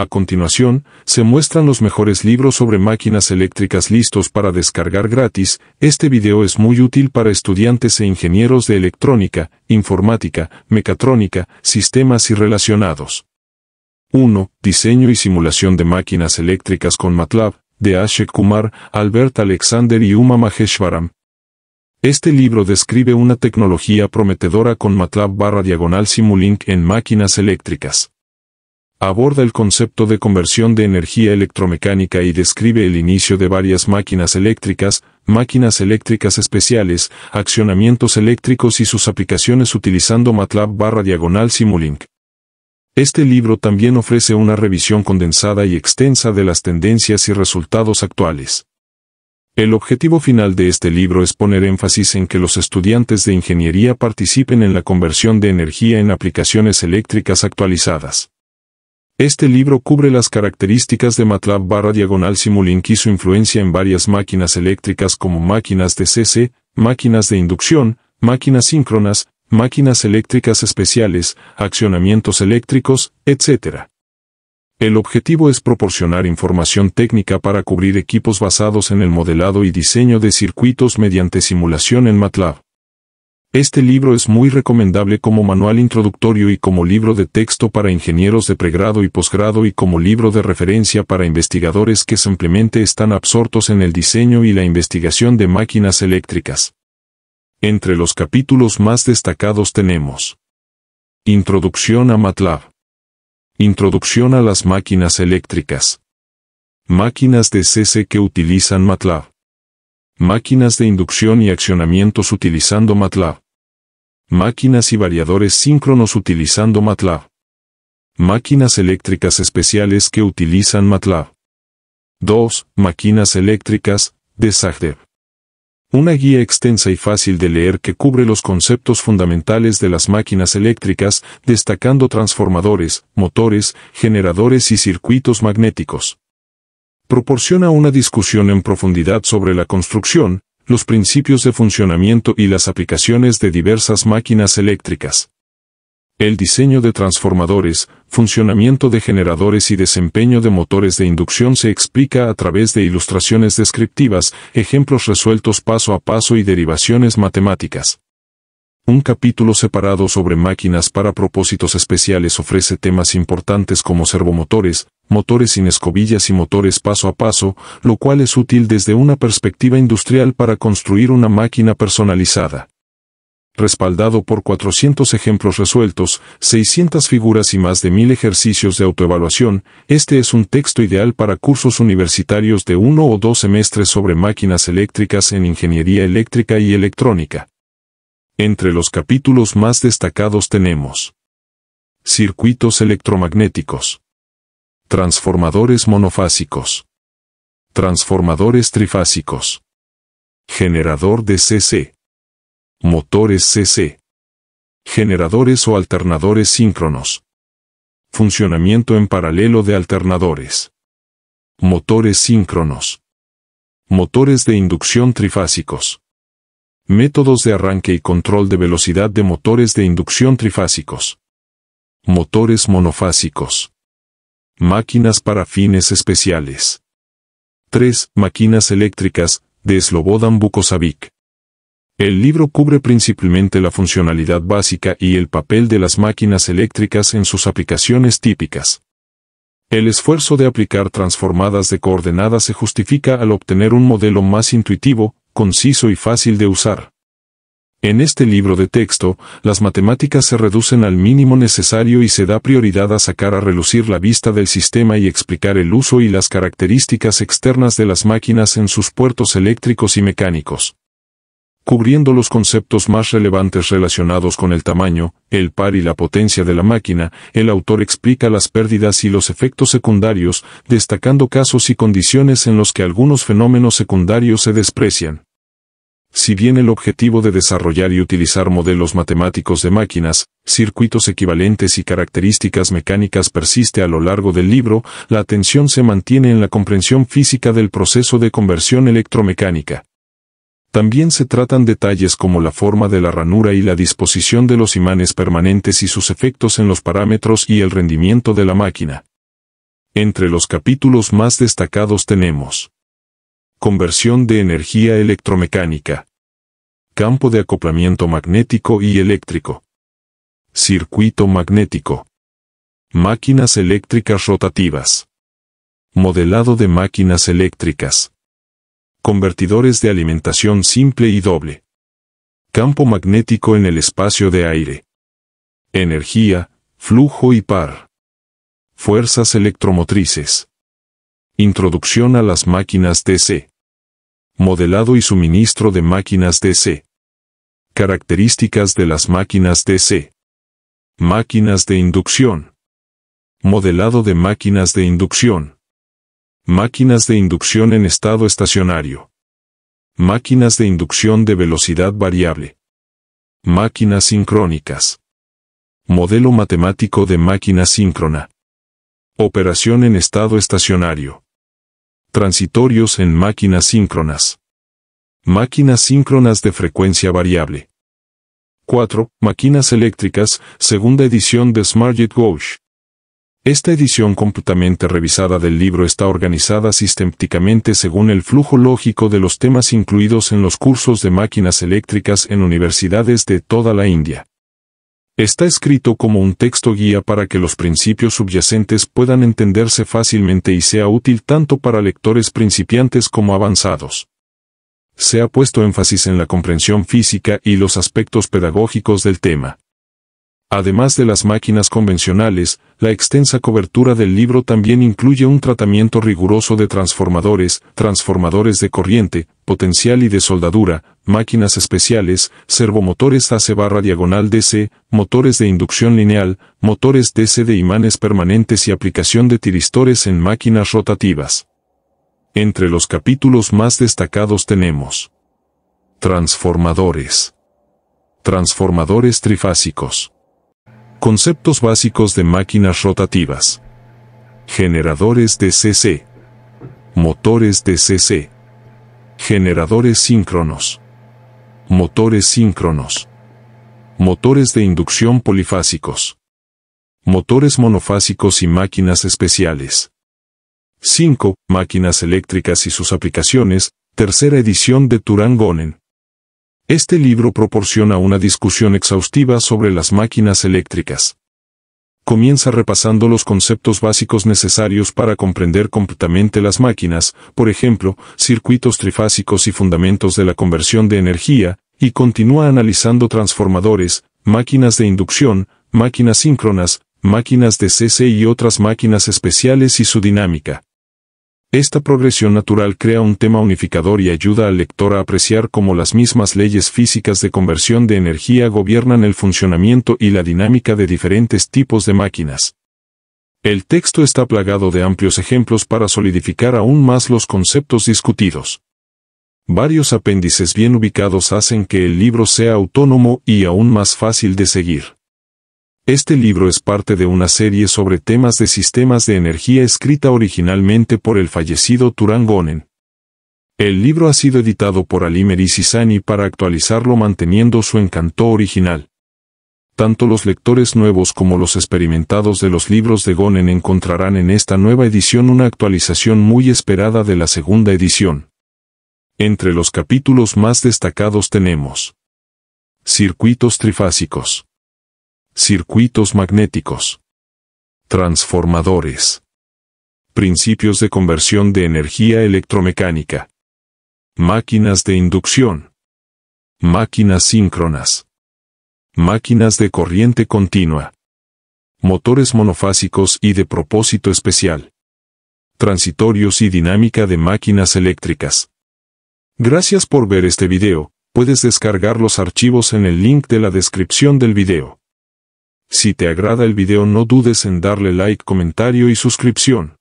A continuación, se muestran los mejores libros sobre máquinas eléctricas listos para descargar gratis. Este video es muy útil para estudiantes e ingenieros de electrónica, informática, mecatrónica, sistemas y relacionados. 1. Diseño y simulación de máquinas eléctricas con MATLAB, de Ashok Kumar, Albert Alexander y Uma Maheshwaram. Este libro describe una tecnología prometedora con MATLAB barra diagonal Simulink en máquinas eléctricas aborda el concepto de conversión de energía electromecánica y describe el inicio de varias máquinas eléctricas, máquinas eléctricas especiales, accionamientos eléctricos y sus aplicaciones utilizando MATLAB barra diagonal Simulink. Este libro también ofrece una revisión condensada y extensa de las tendencias y resultados actuales. El objetivo final de este libro es poner énfasis en que los estudiantes de ingeniería participen en la conversión de energía en aplicaciones eléctricas actualizadas. Este libro cubre las características de MATLAB barra diagonal Simulink y su influencia en varias máquinas eléctricas como máquinas de CC, máquinas de inducción, máquinas síncronas, máquinas eléctricas especiales, accionamientos eléctricos, etc. El objetivo es proporcionar información técnica para cubrir equipos basados en el modelado y diseño de circuitos mediante simulación en MATLAB. Este libro es muy recomendable como manual introductorio y como libro de texto para ingenieros de pregrado y posgrado y como libro de referencia para investigadores que simplemente están absortos en el diseño y la investigación de máquinas eléctricas. Entre los capítulos más destacados tenemos Introducción a MATLAB. Introducción a las máquinas eléctricas. Máquinas de CC que utilizan MATLAB. Máquinas de inducción y accionamientos utilizando MATLAB. Máquinas y variadores síncronos utilizando MATLAB. Máquinas eléctricas especiales que utilizan MATLAB. 2. Máquinas eléctricas, de Sagder. Una guía extensa y fácil de leer que cubre los conceptos fundamentales de las máquinas eléctricas, destacando transformadores, motores, generadores y circuitos magnéticos proporciona una discusión en profundidad sobre la construcción, los principios de funcionamiento y las aplicaciones de diversas máquinas eléctricas. El diseño de transformadores, funcionamiento de generadores y desempeño de motores de inducción se explica a través de ilustraciones descriptivas, ejemplos resueltos paso a paso y derivaciones matemáticas. Un capítulo separado sobre máquinas para propósitos especiales ofrece temas importantes como servomotores, motores sin escobillas y motores paso a paso, lo cual es útil desde una perspectiva industrial para construir una máquina personalizada. Respaldado por 400 ejemplos resueltos, 600 figuras y más de 1000 ejercicios de autoevaluación, este es un texto ideal para cursos universitarios de uno o dos semestres sobre máquinas eléctricas en ingeniería eléctrica y electrónica. Entre los capítulos más destacados tenemos Circuitos electromagnéticos transformadores monofásicos, transformadores trifásicos, generador de CC, motores CC, generadores o alternadores síncronos, funcionamiento en paralelo de alternadores, motores síncronos, motores de inducción trifásicos, métodos de arranque y control de velocidad de motores de inducción trifásicos, motores monofásicos, Máquinas para fines especiales. 3. Máquinas eléctricas, de Slobodan Bukosavik. El libro cubre principalmente la funcionalidad básica y el papel de las máquinas eléctricas en sus aplicaciones típicas. El esfuerzo de aplicar transformadas de coordenadas se justifica al obtener un modelo más intuitivo, conciso y fácil de usar. En este libro de texto, las matemáticas se reducen al mínimo necesario y se da prioridad a sacar a relucir la vista del sistema y explicar el uso y las características externas de las máquinas en sus puertos eléctricos y mecánicos. Cubriendo los conceptos más relevantes relacionados con el tamaño, el par y la potencia de la máquina, el autor explica las pérdidas y los efectos secundarios, destacando casos y condiciones en los que algunos fenómenos secundarios se desprecian. Si bien el objetivo de desarrollar y utilizar modelos matemáticos de máquinas, circuitos equivalentes y características mecánicas persiste a lo largo del libro, la atención se mantiene en la comprensión física del proceso de conversión electromecánica. También se tratan detalles como la forma de la ranura y la disposición de los imanes permanentes y sus efectos en los parámetros y el rendimiento de la máquina. Entre los capítulos más destacados tenemos Conversión de energía electromecánica. Campo de acoplamiento magnético y eléctrico. Circuito magnético. Máquinas eléctricas rotativas. Modelado de máquinas eléctricas. Convertidores de alimentación simple y doble. Campo magnético en el espacio de aire. Energía, flujo y par. Fuerzas electromotrices. Introducción a las máquinas DC modelado y suministro de máquinas DC. Características de las máquinas DC. Máquinas de inducción. Modelado de máquinas de inducción. Máquinas de inducción en estado estacionario. Máquinas de inducción de velocidad variable. Máquinas sincrónicas. Modelo matemático de máquina síncrona. Operación en estado estacionario transitorios en máquinas síncronas. Máquinas síncronas de frecuencia variable. 4. Máquinas eléctricas, segunda edición de Smarjit Gauche. Esta edición completamente revisada del libro está organizada sistemáticamente según el flujo lógico de los temas incluidos en los cursos de máquinas eléctricas en universidades de toda la India. Está escrito como un texto guía para que los principios subyacentes puedan entenderse fácilmente y sea útil tanto para lectores principiantes como avanzados. Se ha puesto énfasis en la comprensión física y los aspectos pedagógicos del tema. Además de las máquinas convencionales, la extensa cobertura del libro también incluye un tratamiento riguroso de transformadores, transformadores de corriente, potencial y de soldadura, máquinas especiales, servomotores AC barra diagonal DC, motores de inducción lineal, motores DC de imanes permanentes y aplicación de tiristores en máquinas rotativas. Entre los capítulos más destacados tenemos Transformadores Transformadores trifásicos Conceptos básicos de máquinas rotativas. Generadores de CC. Motores de CC. Generadores síncronos. Motores síncronos. Motores de inducción polifásicos. Motores monofásicos y máquinas especiales. 5. Máquinas eléctricas y sus aplicaciones, tercera edición de Turangonen. Este libro proporciona una discusión exhaustiva sobre las máquinas eléctricas. Comienza repasando los conceptos básicos necesarios para comprender completamente las máquinas, por ejemplo, circuitos trifásicos y fundamentos de la conversión de energía, y continúa analizando transformadores, máquinas de inducción, máquinas síncronas, máquinas de CC y otras máquinas especiales y su dinámica. Esta progresión natural crea un tema unificador y ayuda al lector a apreciar cómo las mismas leyes físicas de conversión de energía gobiernan el funcionamiento y la dinámica de diferentes tipos de máquinas. El texto está plagado de amplios ejemplos para solidificar aún más los conceptos discutidos. Varios apéndices bien ubicados hacen que el libro sea autónomo y aún más fácil de seguir. Este libro es parte de una serie sobre temas de sistemas de energía escrita originalmente por el fallecido Gonen. El libro ha sido editado por Alimer y Sisani para actualizarlo manteniendo su encanto original. Tanto los lectores nuevos como los experimentados de los libros de Gonen encontrarán en esta nueva edición una actualización muy esperada de la segunda edición. Entre los capítulos más destacados tenemos Circuitos trifásicos circuitos magnéticos, transformadores, principios de conversión de energía electromecánica, máquinas de inducción, máquinas síncronas, máquinas de corriente continua, motores monofásicos y de propósito especial, transitorios y dinámica de máquinas eléctricas. Gracias por ver este video, puedes descargar los archivos en el link de la descripción del video. Si te agrada el video no dudes en darle like, comentario y suscripción.